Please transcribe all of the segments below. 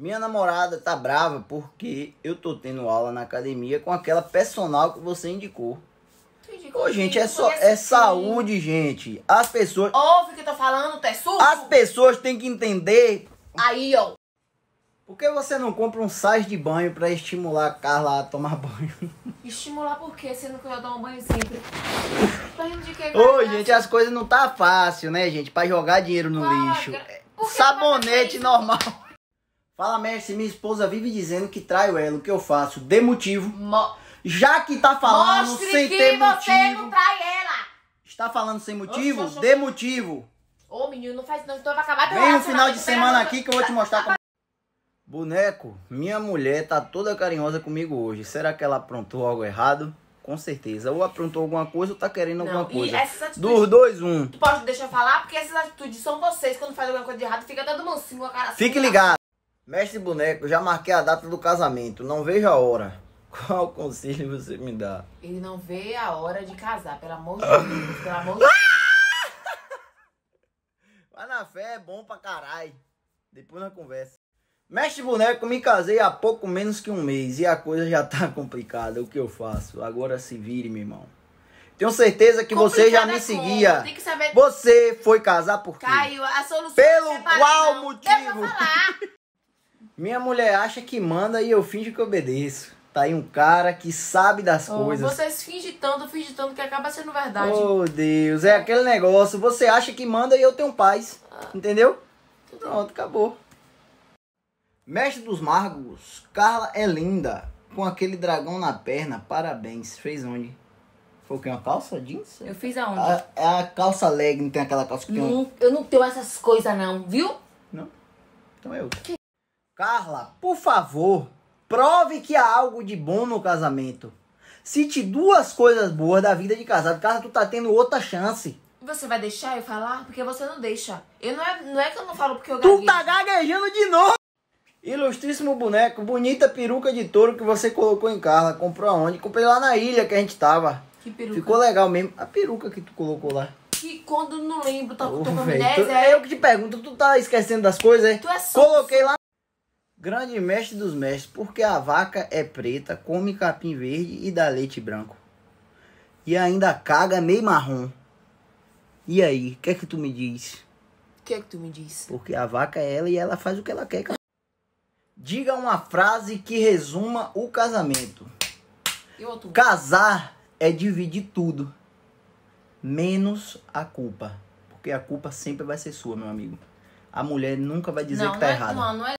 Minha namorada tá brava porque eu tô tendo aula na academia com aquela personal que você indicou. Ô, gente, é só assim? é saúde, gente. As pessoas. Ouve que eu tô falando, tu é As pessoas têm que entender. Aí, ó. Por que você não compra um sais de banho pra estimular a Carla a tomar banho? Estimular por quê? Sendo que eu tomo um banho sempre. banho de Ô, gente, as coisas não tá fácil, né, gente? Pra jogar dinheiro no Paga. lixo. Sabonete normal. Fala, mestre, minha esposa vive dizendo que traio ela. O que eu faço? Dê motivo. Mo Já que tá falando Mostre sem motivo. ter motivo. você não trai ela. Está falando sem motivo? Oxe, oxe, Dê motivo. Ô, menino, não faz não, então eu vou acabar Vem um final de semana aqui que eu vou te mostrar como... Boneco, minha mulher tá toda carinhosa comigo hoje. Será que ela aprontou algo errado? Com certeza. Ou aprontou alguma coisa ou tá querendo alguma não, coisa. Atitudes, Dos dois, um. Tu pode deixar falar, porque essas atitudes são vocês. Quando faz alguma coisa de errado, fica todo mundo assim com a cara assim. Fique ligado. Mestre Boneco, já marquei a data do casamento, não vejo a hora. Qual conselho você me dá? Ele não vê a hora de casar, pelo amor de Deus, pelo amor de Deus. Vai na fé, é bom pra caralho. Depois na conversa. Mestre Boneco, me casei há pouco menos que um mês e a coisa já tá complicada. O que eu faço? Agora se vire, meu irmão. Tenho certeza que Complicada você já me seguia. Saber... Você foi casar por quê? Caiu, a solução. Pelo é qual motivo? Deixa eu falar. Minha mulher acha que manda e eu finjo que obedeço. Tá aí um cara que sabe das oh, coisas. Vocês fingem tanto, fingem tanto que acaba sendo verdade. Oh, Deus, é aquele negócio. Você acha que manda e eu tenho paz. Ah. Entendeu? Pronto, acabou. Mestre dos Margos, Carla é linda. Com aquele dragão na perna, parabéns. Fez onde? Foi o que? Uma calça jeans? Eu fiz aonde? A, ah, é a calça leg, não tem aquela calça que não, tem. Um... Eu não tenho essas coisas, não, viu? Não? Então é outra. Que... Carla, por favor, prove que há algo de bom no casamento. Cite duas coisas boas da vida de casado. Carla, tu tá tendo outra chance. Você vai deixar eu falar? Porque você não deixa. Eu não é, não é que eu não falo porque eu gaguejo. Tu tá gaguejando de novo! Ilustríssimo boneco, bonita peruca de touro que você colocou em Carla. Comprou aonde? Comprei lá na ilha que a gente tava. Que peruca? Ficou legal mesmo. A peruca que tu colocou lá. Que quando não lembro, tá, oh, tô com amnésia. É, é eu que te pergunto, tu tá esquecendo das coisas, é? Tu é só... Coloquei lá Grande mestre dos mestres, porque a vaca é preta, come capim verde e dá leite branco. E ainda caga meio marrom. E aí, o que é que tu me diz? O que é que tu me diz? Porque a vaca é ela e ela faz o que ela quer. Diga uma frase que resuma o casamento. Casar é dividir tudo, menos a culpa. Porque a culpa sempre vai ser sua, meu amigo. A mulher nunca vai dizer não, que tá é, errada. Não, não é...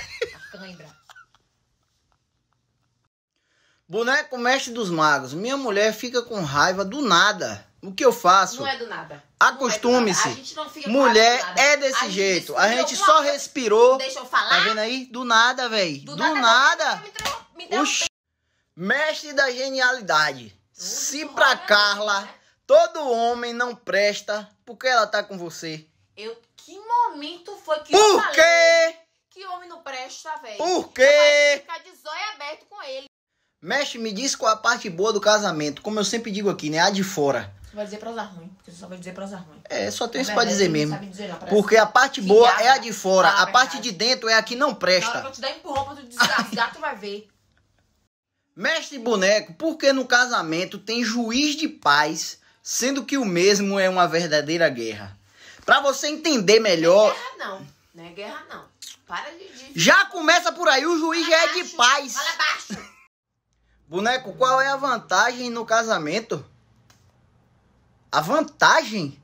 Boneco mestre dos magos. Minha mulher fica com raiva do nada. O que eu faço? Não é do nada. Acostume-se. É mulher é desse jeito. A gente só coisa. respirou. Deixa eu tá falar. Tá vendo aí? Do nada, velho. Do, do, nada. nada. Oxi. Mestre da genialidade. Uso, Se pra né? Carla, né? todo homem não presta, Por que ela tá com você? Eu. Que momento foi que Por eu falei? Por quê? Que homem não presta, velho? Por quê? Mestre, me diz qual é a parte boa do casamento. Como eu sempre digo aqui, né? A de fora. Você vai dizer usar ruim, porque você só vai dizer usar ruim. É, só tem isso pra dizer mesmo. Dizer, não, porque a parte boa é a de fora, a parte de dentro é a que não presta. Não vou te dar empurrão pra tu desgastar, tu vai ver. Mestre boneco, por que no casamento tem juiz de paz, sendo que o mesmo é uma verdadeira guerra? Pra você entender melhor. Não é guerra, não. Não é guerra, não. Para de. Já começa por aí, o juiz já é de paz. Fala baixo. Boneco, qual é a vantagem no casamento? A vantagem?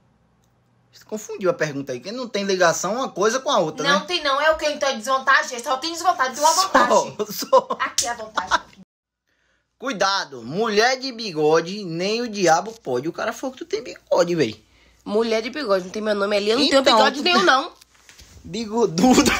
Você confundiu a pergunta aí, que não tem ligação uma coisa com a outra, Não né? tem não, é o que? Então é desvantagem? Só tem desvantagem, tem uma vantagem. Sou. Aqui é a vantagem. Cuidado, mulher de bigode, nem o diabo pode. O cara falou que tu tem bigode, velho. Mulher de bigode, não tem meu nome ali, eu não então, tenho bigode nenhum, não. Bigodudo.